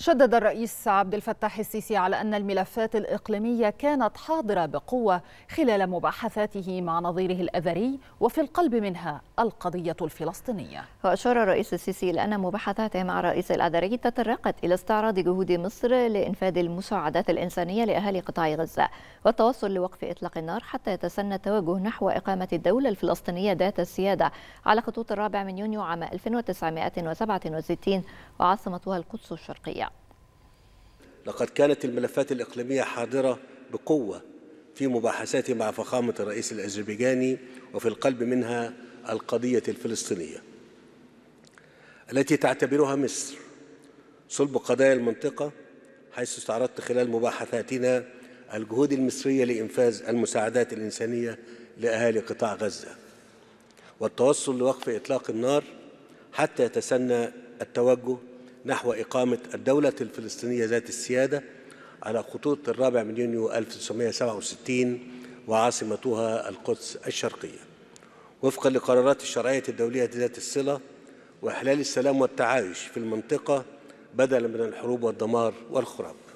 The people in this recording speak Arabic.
شدد الرئيس عبد الفتاح السيسي على أن الملفات الإقليمية كانت حاضرة بقوة خلال مباحثاته مع نظيره الأذري وفي القلب منها القضية الفلسطينية وأشار الرئيس السيسي إلى أن مباحثاته مع الرئيس الأذري تطرقت إلى استعراض جهود مصر لإنفاذ المساعدات الإنسانية لأهالي قطاع غزة والتوصل لوقف إطلاق النار حتى يتسنى التوجه نحو إقامة الدولة الفلسطينية ذات السيادة على خطوط الرابع من يونيو عام 1967 وعاصمتها القدس الشرقية لقد كانت الملفات الإقليمية حاضرة بقوة في مباحثاتي مع فخامة الرئيس الأذربيجاني وفي القلب منها القضية الفلسطينية التي تعتبرها مصر صلب قضايا المنطقة حيث استعرضت خلال مباحثاتنا الجهود المصرية لإنفاذ المساعدات الإنسانية لأهالي قطاع غزة والتوصل لوقف إطلاق النار حتى يتسنى التوجه نحو إقامة الدولة الفلسطينية ذات السيادة على خطوط الرابع من يونيو 1967 وعاصمتها القدس الشرقية وفقا لقرارات الشرعية الدولية ذات الصلة وإحلال السلام والتعايش في المنطقة بدلا من الحروب والدمار والخراب